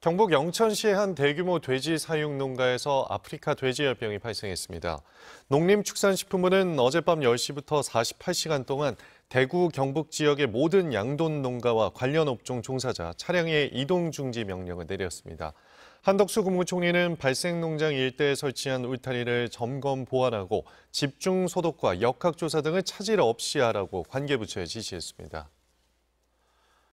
경북 영천시의 한 대규모 돼지 사육 농가에서 아프리카 돼지열병이 발생했습니다. 농림축산식품부는 어젯밤 10시부터 48시간 동안 대구, 경북 지역의 모든 양돈 농가와 관련 업종 종사자 차량의 이동 중지 명령을 내렸습니다. 한덕수 국무총리는 발생 농장 일대에 설치한 울타리를 점검 보완하고 집중 소독과 역학조사 등을 차질 없이 하라고 관계부처에 지시했습니다.